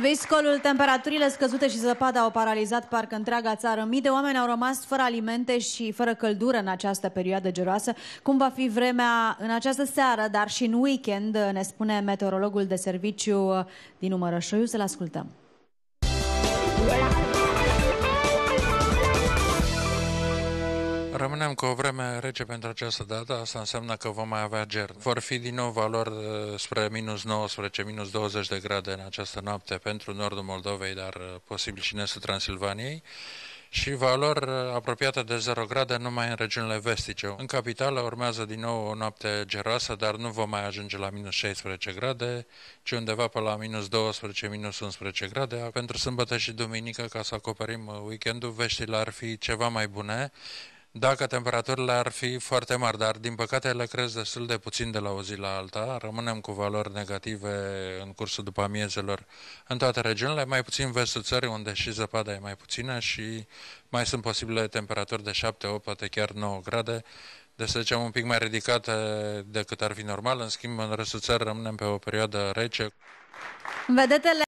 Viscolul, temperaturile scăzute și zăpada au paralizat parcă întreaga țară. Mii de oameni au rămas fără alimente și fără căldură în această perioadă geroasă. Cum va fi vremea în această seară, dar și în weekend, ne spune meteorologul de serviciu din Umărășoiu. Să-l ascultăm. Rămânem cu o vreme rece pentru această dată, asta înseamnă că vom mai avea ger. Vor fi din nou valori uh, spre minus 19, minus 20 de grade în această noapte pentru nordul Moldovei, dar uh, posibil și nesul Transilvaniei și valori uh, apropiate de 0 grade numai în regiunile vestice. În capitală urmează din nou o noapte geroasă, dar nu vom mai ajunge la minus 16 grade, ci undeva pe la minus 12, minus 11 grade. Pentru sâmbătă și duminică, ca să acoperim weekendul, veștile ar fi ceva mai bune dacă temperaturile ar fi foarte mari, dar din păcate ele cresc destul de puțin de la o zi la alta, rămânem cu valori negative în cursul după amiezelor în toate regiunile, mai puțin vestul țării unde și zăpada e mai puțină și mai sunt posibile temperaturi de 7, 8, poate chiar 9 grade, deci să zicem un pic mai ridicate decât ar fi normal, în schimb în restul țării rămânem pe o perioadă rece. Vedetele